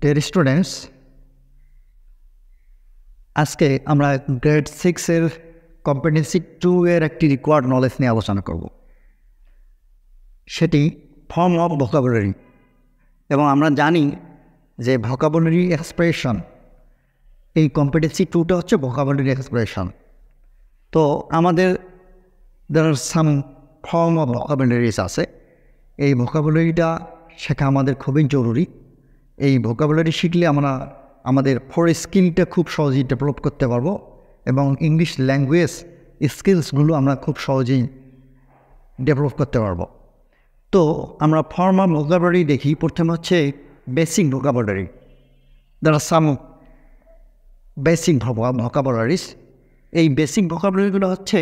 dear students আজকে আমরা grade সিক্সের কম্পিটেন্সি টু এর একটি রিকোয়ার্ড নলেজ নিয়ে আলোচনা করব সেটি ফর্ম অফ ভোকাবুলারি এবং আমরা জানি যে ভোকাবুলারি এক্সপ্রেশন এই কম্পিটেন্সি টুটা হচ্ছে ভোকাবুলারি এক্সপ্রেশন তো আমাদের দের সাম ফর্ম অফ ভোকাবুলারিস আছে এই ভোকাবুলারিটা শেখা আমাদের খুবই জরুরি এই ভোকাবুলারি শিখলে আমরা আমাদের ফোর স্কিলটা খুব সহজেই ডেভেলপ করতে পারবো এবং ইংলিশ ল্যাঙ্গুয়েজ স্কিলসগুলো আমরা খুব সহজেই ডেভেলপ করতে পারবো তো আমরা ফর্মাল ভোকাবুলারি দেখি প্রথম হচ্ছে basic vocabulary there some basic vocabularies এই বেসিক ভোকাবুলারিগুলো হচ্ছে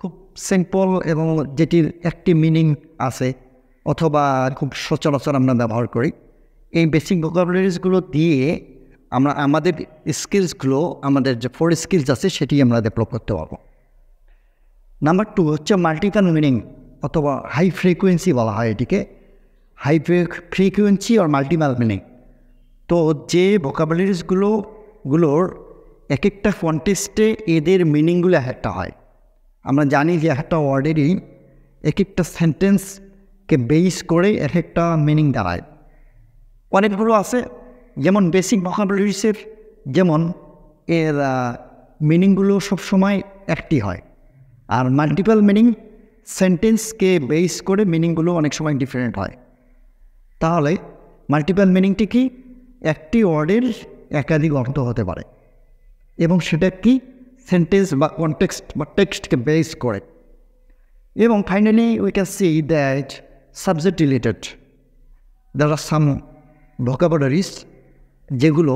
খুব সিম্পল এবং যেটির একটি মিনিং আছে অথবা খুব সচরাচর আমরা ব্যবহার করি এই বেসিক ভোকাবুলারিজগুলো দিয়ে আমরা আমাদের স্কিলসগুলো আমাদের যে ফোর স্কিলস আছে সেটি আমরা ডেভেলপ করতে পারবো নাম্বার টু হচ্ছে মাল্টিপ্যান মিনিং অথবা হাই ফ্রিকুয়েন্সি বলা হয় এটিকে হাই ফ্রিকুয়েন্সি আর মাল্টিপ্যাল মিনিং তো যে ভোকাবুলারিজগুলো গুলোর এক একটা কন্টেস্টে এদের মিনিংগুলো এক একটা হয় আমরা জানি যে একটা ওয়ার্ডেরই এক একটা সেন্টেন্সকে বেস করে এক একটা মিনিং দাঁড়ায় অনেকগুলো আছে যেমন বেসিক ভোকাবুলারিসের যেমন এর মিনিংগুলো সবসময় একটি হয় আর মাল্টিপল মিনিং সেন্টেন্সকে বেস করে মিনিংগুলো অনেক সময় ডিফারেন্ট হয় তাহলে মাল্টিপল মিনিংটি কি একটি ওয়ার্ডের একাধিক অর্থ হতে পারে এবং সেটা কি সেন্টেন্স বা কনটেক্সট বা টেক্সটকে বেস করে এবং finally we can see that subject related there are some vocabularies যেগুলো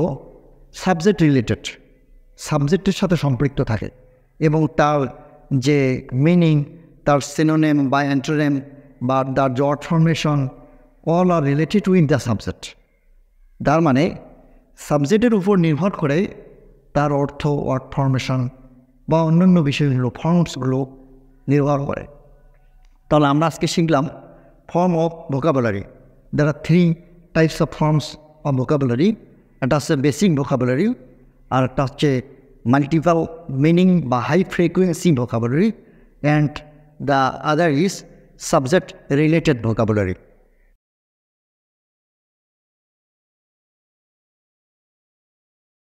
সাবজেক্ট রিলেটেড সাবজেক্টের সাথে সম্পৃক্ত থাকে এবং তার যে মিনিং তার সিনোনেম বা অ্যান্টোনেম বা তার জট formation all are related with the subject তার মানে সাবজেক্টের উপর নির্ভর করে তার অর্থ ওয়ার্ড ফর্মেশন বা অন্যান্য বিষয়গুলো ফর্মসগুলো নির্ভর করে তাহলে আমরা আজকে শিখলাম form of vocabulary there are three types of forms of vocabulary একটা হচ্ছে বেসিক ভোকাবুলারি আর একটা হচ্ছে মাল্টিপল মিনিং বা high frequency vocabulary and the other is subject related vocabulary